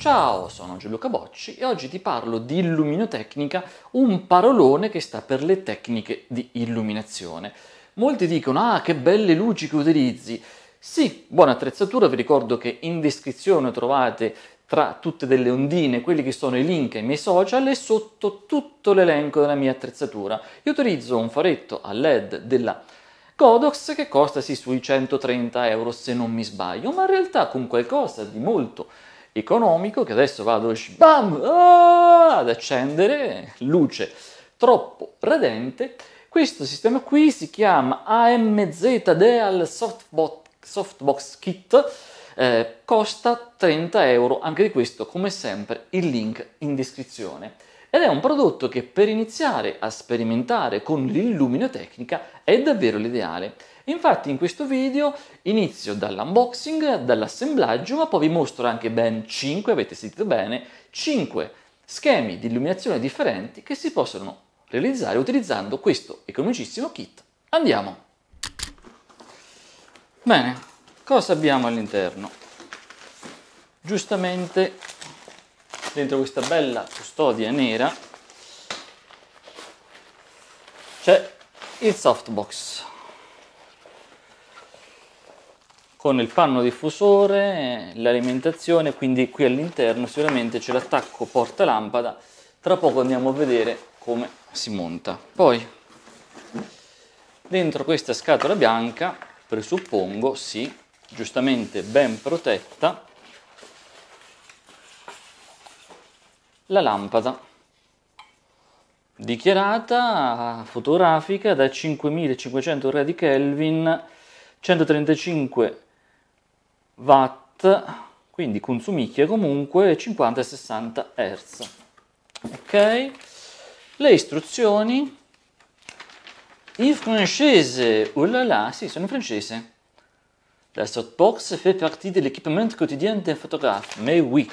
Ciao, sono Gianluca Bocci e oggi ti parlo di illuminotecnica, un parolone che sta per le tecniche di illuminazione. Molti dicono, ah, che belle luci che utilizzi. Sì, buona attrezzatura, vi ricordo che in descrizione trovate tra tutte delle ondine quelli che sono i link ai miei social e sotto tutto l'elenco della mia attrezzatura. Io utilizzo un faretto a LED della Godox che costa sì sui 130 euro se non mi sbaglio, ma in realtà con qualcosa di molto economico che adesso vado bam, ah, ad accendere luce troppo radente. Questo sistema qui si chiama AMZ Deal Softbox, Softbox Kit, eh, costa 30 euro, anche di questo come sempre il link in descrizione. Ed è un prodotto che per iniziare a sperimentare con l'illuminotecnica è davvero l'ideale. Infatti in questo video inizio dall'unboxing, dall'assemblaggio, ma poi vi mostro anche ben 5, avete sentito bene, 5 schemi di illuminazione differenti che si possono realizzare utilizzando questo economicissimo kit. Andiamo! Bene, cosa abbiamo all'interno? Giustamente dentro questa bella custodia nera c'è il softbox con il panno diffusore, l'alimentazione, quindi qui all'interno sicuramente c'è l'attacco porta lampada. Tra poco andiamo a vedere come si monta. Poi dentro questa scatola bianca, presuppongo, sì, giustamente ben protetta, la lampada dichiarata fotografica da 5500 gradi Kelvin 135 watt, quindi consumicchia comunque 50 e 60 Hz. Ok? Le istruzioni in francese, oh là là, sì, sono in francese. La softbox fa parte de quotidiano del fotografo, ma oui,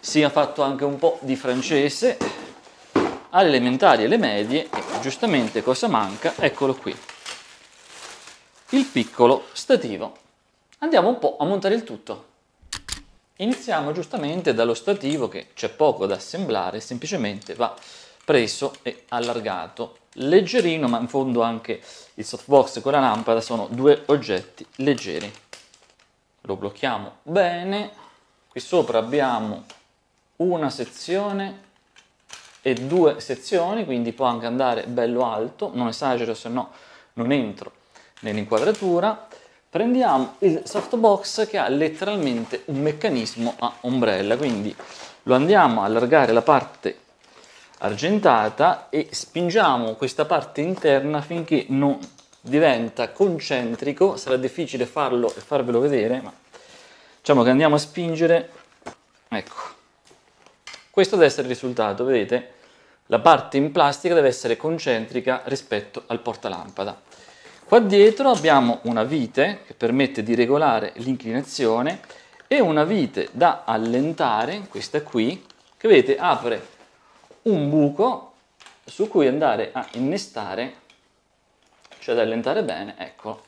si ha fatto anche un po' di francese alle elementari e alle medie. E giustamente cosa manca? Eccolo qui. Il piccolo stativo. Andiamo un po' a montare il tutto. Iniziamo giustamente dallo stativo che c'è poco da assemblare, semplicemente va preso e allargato. Leggerino, ma in fondo anche il softbox con la lampada sono due oggetti leggeri. Lo blocchiamo bene. Qui sopra abbiamo una sezione e due sezioni, quindi può anche andare bello alto, non esagero se no non entro nell'inquadratura prendiamo il softbox che ha letteralmente un meccanismo a ombrella, quindi lo andiamo a allargare la parte argentata e spingiamo questa parte interna finché non diventa concentrico, sarà difficile farlo e farvelo vedere, ma diciamo che andiamo a spingere, ecco, questo deve essere il risultato, vedete? La parte in plastica deve essere concentrica rispetto al portalampada. Qua dietro abbiamo una vite che permette di regolare l'inclinazione e una vite da allentare, questa qui, che vedete apre un buco su cui andare a innestare, cioè ad allentare bene, eccolo.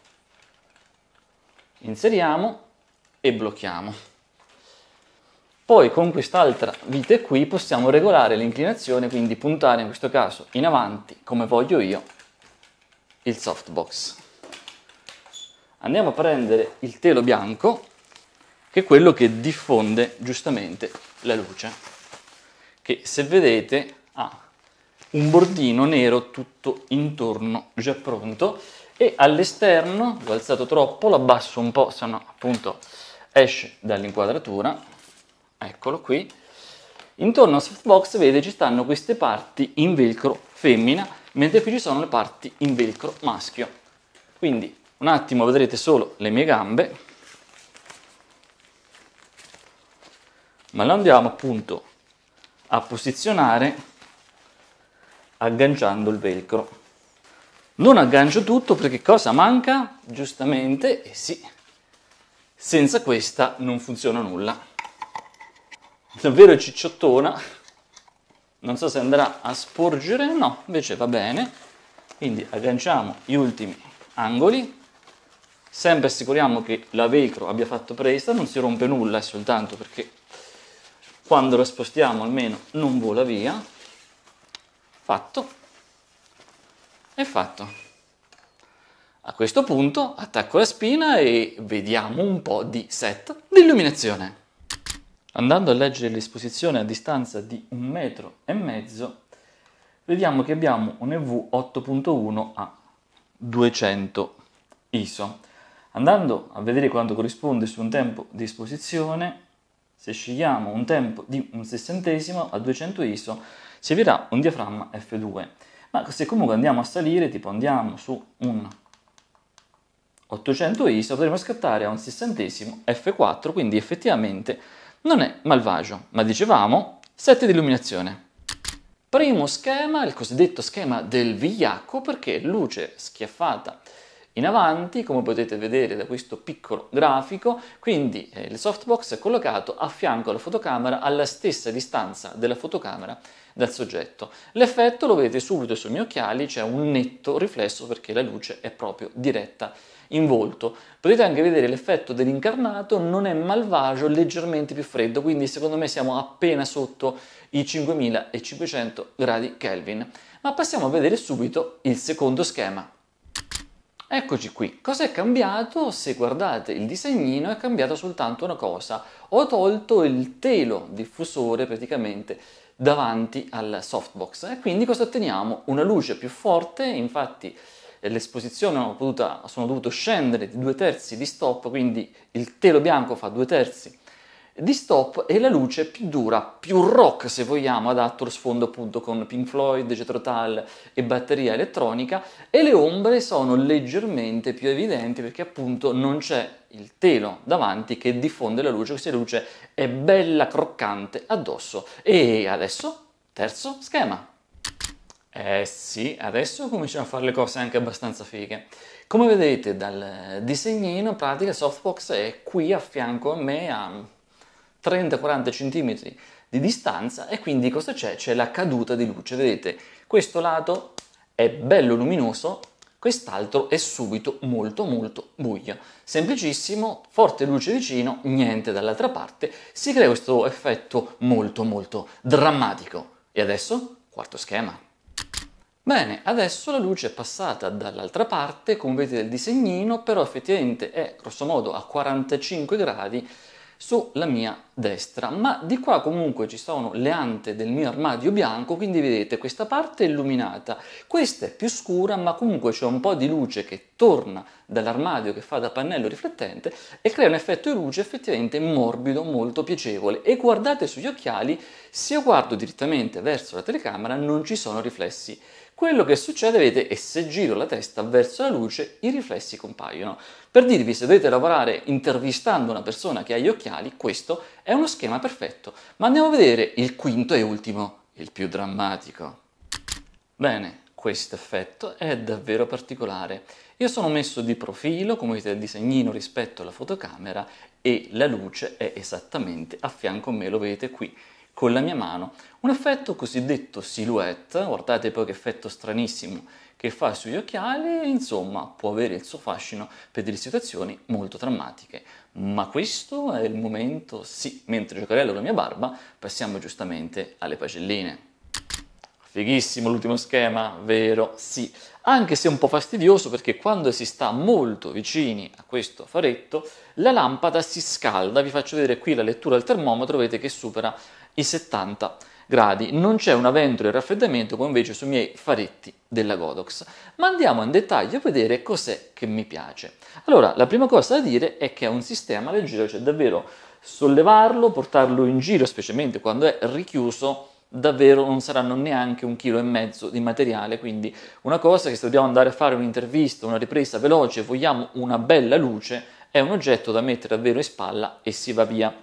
Inseriamo e blocchiamo. Poi con quest'altra vite qui possiamo regolare l'inclinazione, quindi puntare in questo caso in avanti come voglio io il softbox. Andiamo a prendere il telo bianco, che è quello che diffonde giustamente la luce, che se vedete ha un bordino nero tutto intorno già pronto e all'esterno, l'ho alzato troppo, l'abbasso un po', se appunto esce dall'inquadratura, eccolo qui, intorno al softbox vedete, ci stanno queste parti in velcro femmina mentre qui ci sono le parti in velcro maschio. Quindi un attimo vedrete solo le mie gambe, ma le andiamo appunto a posizionare agganciando il velcro. Non aggancio tutto perché cosa manca? Giustamente, eh sì, senza questa non funziona nulla. Davvero cicciottona non so se andrà a sporgere no invece va bene quindi agganciamo gli ultimi angoli sempre assicuriamo che la velcro abbia fatto presa non si rompe nulla è soltanto perché quando la spostiamo almeno non vola via fatto è fatto a questo punto attacco la spina e vediamo un po' di set di illuminazione Andando a leggere l'esposizione a distanza di un metro e mezzo, vediamo che abbiamo un EV 8.1 a 200 ISO. Andando a vedere quanto corrisponde su un tempo di esposizione, se scegliamo un tempo di un sessantesimo a 200 ISO, si avvierà un diaframma F2. Ma se comunque andiamo a salire, tipo andiamo su un 800 ISO, potremo scattare a un sessantesimo F4, quindi effettivamente non è malvagio, ma dicevamo sette di illuminazione. Primo schema, il cosiddetto schema del vigliacco, perché luce schiaffata in avanti, come potete vedere da questo piccolo grafico, quindi eh, il softbox è collocato a fianco alla fotocamera alla stessa distanza della fotocamera dal soggetto. L'effetto lo vedete subito sui miei occhiali, c'è un netto riflesso perché la luce è proprio diretta in volto. Potete anche vedere l'effetto dell'incarnato, non è malvagio, leggermente più freddo, quindi secondo me siamo appena sotto i 5500 gradi Kelvin. Ma passiamo a vedere subito il secondo schema. Eccoci qui, cosa è cambiato? Se guardate il disegnino è cambiata soltanto una cosa, ho tolto il telo diffusore praticamente davanti al softbox e quindi cosa otteniamo? Una luce più forte, infatti eh, l'esposizione sono dovuto scendere di due terzi di stop, quindi il telo bianco fa due terzi di stop è la luce più dura, più rock se vogliamo, adatto atto sfondo appunto con Pink Floyd, Jethro Tull e batteria elettronica e le ombre sono leggermente più evidenti perché appunto non c'è il telo davanti che diffonde la luce, questa luce è bella croccante addosso. E adesso, terzo schema. Eh sì, adesso cominciamo a fare le cose anche abbastanza fighe. Come vedete dal disegnino, in pratica Softbox è qui a fianco a me a 30-40 cm di distanza e quindi cosa c'è? C'è la caduta di luce. Vedete, questo lato è bello luminoso, quest'altro è subito molto molto buio. Semplicissimo, forte luce vicino, niente dall'altra parte, si crea questo effetto molto molto drammatico. E adesso, quarto schema. Bene, adesso la luce è passata dall'altra parte, come vedete il disegnino, però effettivamente è grossomodo a 45 gradi sulla mia destra, ma di qua comunque ci sono le ante del mio armadio bianco, quindi vedete questa parte è illuminata, questa è più scura, ma comunque c'è un po' di luce che torna dall'armadio che fa da pannello riflettente e crea un effetto di luce effettivamente morbido, molto piacevole. E guardate sugli occhiali, se io guardo direttamente verso la telecamera non ci sono riflessi quello che succede, vedete, è se giro la testa verso la luce, i riflessi compaiono. Per dirvi, se dovete lavorare intervistando una persona che ha gli occhiali, questo è uno schema perfetto. Ma andiamo a vedere il quinto e ultimo, il più drammatico. Bene, questo effetto è davvero particolare. Io sono messo di profilo, come vedete il disegnino rispetto alla fotocamera, e la luce è esattamente a fianco a me, lo vedete qui con la mia mano, un effetto cosiddetto silhouette, guardate poi che effetto stranissimo che fa sugli occhiali, insomma può avere il suo fascino per delle situazioni molto drammatiche. Ma questo è il momento, sì, mentre giocarello la mia barba, passiamo giustamente alle pagelline. Fighissimo l'ultimo schema, vero? Sì, anche se un po' fastidioso perché quando si sta molto vicini a questo faretto la lampada si scalda, vi faccio vedere qui la lettura al termometro, vedete che supera i 70 gradi. Non c'è una ventola di raffreddamento come invece sui miei faretti della Godox. Ma andiamo in dettaglio a vedere cos'è che mi piace. Allora, la prima cosa da dire è che è un sistema leggero, cioè davvero sollevarlo, portarlo in giro, specialmente quando è richiuso, davvero non saranno neanche un chilo e mezzo di materiale. Quindi una cosa che se dobbiamo andare a fare un'intervista, una ripresa veloce, vogliamo una bella luce, è un oggetto da mettere davvero in spalla e si va via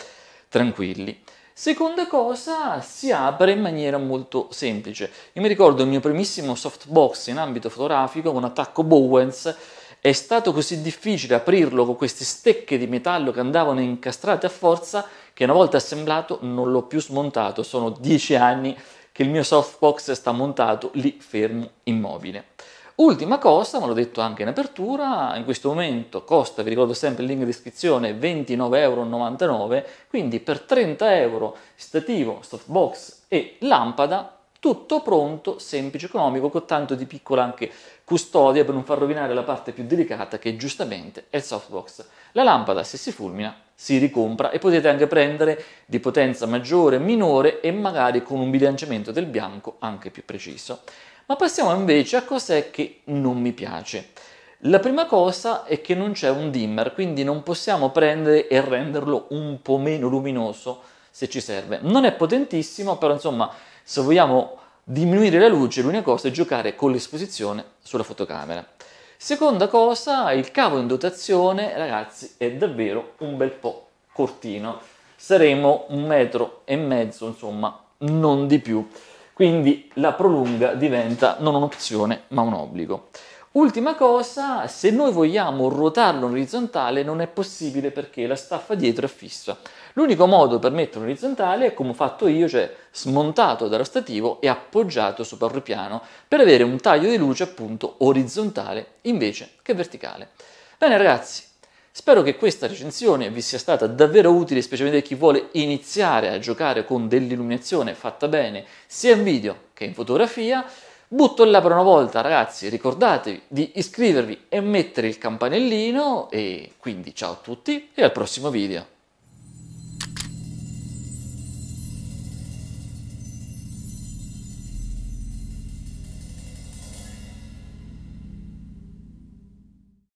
tranquilli. Seconda cosa, si apre in maniera molto semplice. Io mi ricordo il mio primissimo softbox in ambito fotografico con attacco Bowens. È stato così difficile aprirlo con queste stecche di metallo che andavano incastrate a forza che una volta assemblato non l'ho più smontato. Sono dieci anni che il mio softbox sta montato lì fermo immobile. Ultima Costa, ma l'ho detto anche in apertura, in questo momento costa, vi ricordo sempre il link in descrizione, 29,99€, quindi per 30€ stativo, softbox e lampada, tutto pronto, semplice, economico, con tanto di piccola anche custodia per non far rovinare la parte più delicata che giustamente è il softbox. La lampada, se si fulmina, si ricompra e potete anche prendere di potenza maggiore, minore e magari con un bilanciamento del bianco anche più preciso. Ma passiamo invece a cos'è che non mi piace. La prima cosa è che non c'è un dimmer, quindi non possiamo prendere e renderlo un po' meno luminoso se ci serve. Non è potentissimo, però insomma, se vogliamo diminuire la luce, l'unica cosa è giocare con l'esposizione sulla fotocamera. Seconda cosa, il cavo in dotazione, ragazzi, è davvero un bel po' cortino. Saremo un metro e mezzo, insomma, non di più. Quindi la prolunga diventa non un'opzione ma un obbligo. Ultima cosa, se noi vogliamo ruotarlo in orizzontale non è possibile perché la staffa dietro è fissa. L'unico modo per metterlo in orizzontale è come ho fatto io, cioè smontato dallo stativo e appoggiato sopra il ripiano per avere un taglio di luce appunto orizzontale invece che verticale. Bene ragazzi, Spero che questa recensione vi sia stata davvero utile, specialmente per chi vuole iniziare a giocare con dell'illuminazione fatta bene sia in video che in fotografia. Butto là per una volta, ragazzi, ricordatevi di iscrivervi e mettere il campanellino e quindi ciao a tutti e al prossimo video.